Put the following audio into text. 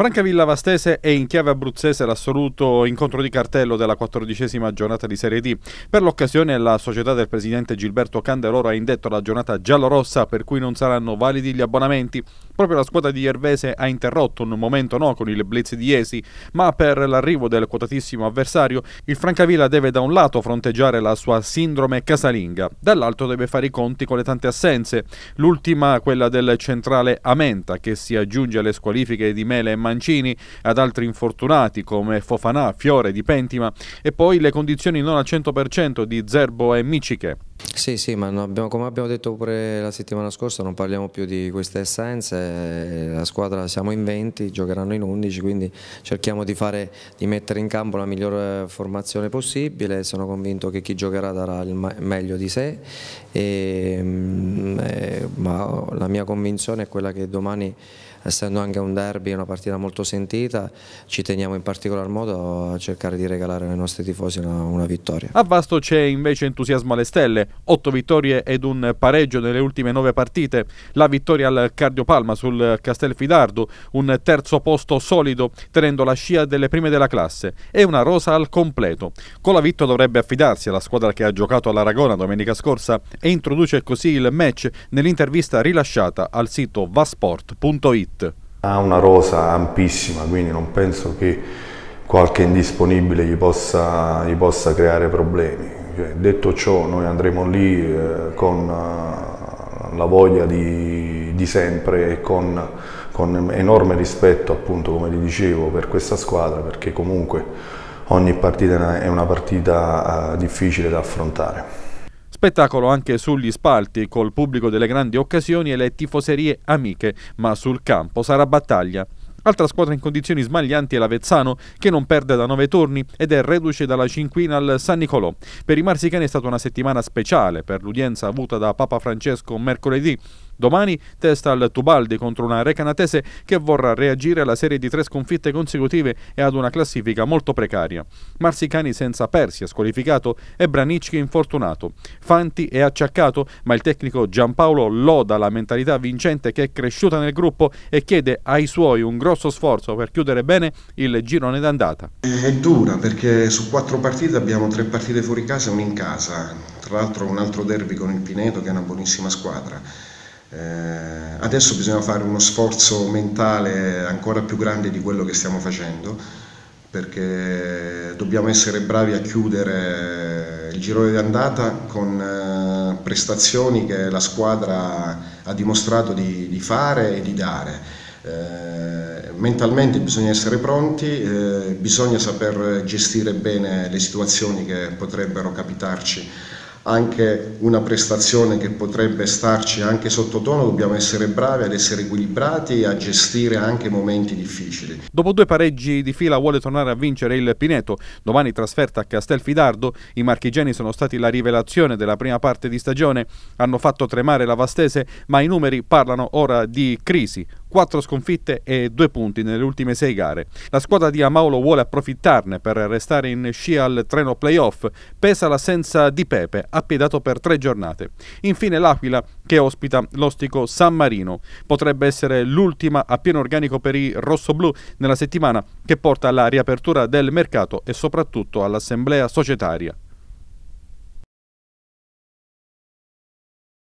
Francavilla Vastese è in chiave abruzzese l'assoluto incontro di cartello della quattordicesima giornata di Serie D. Per l'occasione la società del presidente Gilberto Candeloro ha indetto la giornata giallorossa per cui non saranno validi gli abbonamenti. Proprio la squadra di Ervese ha interrotto un momento no con il blitz di Esi, ma per l'arrivo del quotatissimo avversario il Francavilla deve da un lato fronteggiare la sua sindrome casalinga, dall'altro deve fare i conti con le tante assenze, l'ultima quella del centrale Amenta che si aggiunge alle squalifiche di Mele e Mancini, ad altri infortunati come Fofanà, Fiore, Di Pentima e poi le condizioni non al 100% di Zerbo e Miciche. Sì, sì, ma abbiamo, come abbiamo detto pure la settimana scorsa non parliamo più di queste essenze, eh, la squadra siamo in 20, giocheranno in 11, quindi cerchiamo di, fare, di mettere in campo la migliore eh, formazione possibile, sono convinto che chi giocherà darà il meglio di sé, e, ehm, eh, ma la mia convinzione è quella che domani essendo anche un derby, una partita molto sentita, ci teniamo in particolar modo a cercare di regalare ai nostri tifosi una, una vittoria. A Vasto c'è invece entusiasmo alle stelle, otto vittorie ed un pareggio nelle ultime nove partite, la vittoria al Cardio Palma sul Castelfidardo, un terzo posto solido tenendo la scia delle prime della classe e una rosa al completo. Colavitto dovrebbe affidarsi alla squadra che ha giocato all'Aragona domenica scorsa e introduce così il match nell'intervista rilasciata al sito vasport.it. Ha una rosa ampissima, quindi non penso che qualche indisponibile gli possa, gli possa creare problemi. Cioè, detto ciò, noi andremo lì eh, con eh, la voglia di, di sempre e con, con, enorme rispetto, appunto, come vi dicevo, per questa squadra, perché comunque ogni partita è una partita eh, difficile da affrontare. Spettacolo anche sugli spalti, col pubblico delle grandi occasioni e le tifoserie amiche, ma sul campo sarà battaglia. Altra squadra in condizioni smaglianti è l'Avezzano, che non perde da nove turni ed è reduce dalla cinquina al San Nicolò. Per i marsicani è stata una settimana speciale, per l'udienza avuta da Papa Francesco mercoledì Domani testa al Tubaldi contro una recanatese che vorrà reagire alla serie di tre sconfitte consecutive e ad una classifica molto precaria. Marsicani senza Persia squalificato e Branicchi infortunato. Fanti è acciaccato, ma il tecnico Giampaolo loda la mentalità vincente che è cresciuta nel gruppo e chiede ai suoi un grosso sforzo per chiudere bene il girone d'andata. È dura perché su quattro partite abbiamo tre partite fuori casa e una in casa. Tra l'altro un altro derby con il Pineto che è una buonissima squadra eh, adesso bisogna fare uno sforzo mentale ancora più grande di quello che stiamo facendo, perché dobbiamo essere bravi a chiudere il girone di andata con eh, prestazioni che la squadra ha dimostrato di, di fare e di dare. Eh, mentalmente bisogna essere pronti, eh, bisogna saper gestire bene le situazioni che potrebbero capitarci anche una prestazione che potrebbe starci anche sottotono, dobbiamo essere bravi ad essere equilibrati e a gestire anche momenti difficili. Dopo due pareggi di fila vuole tornare a vincere il Pineto, domani trasferta a Castelfidardo, i marchigiani sono stati la rivelazione della prima parte di stagione, hanno fatto tremare la Vastese, ma i numeri parlano ora di crisi, 4 sconfitte e 2 punti nelle ultime 6 gare. La squadra di Amaulo vuole approfittarne per restare in scia al treno playoff, pesa l'assenza di Pepe, appiedato per 3 giornate. Infine l'Aquila che ospita l'ostico San Marino. Potrebbe essere l'ultima a pieno organico per i rossoblù nella settimana che porta alla riapertura del mercato e soprattutto all'assemblea societaria.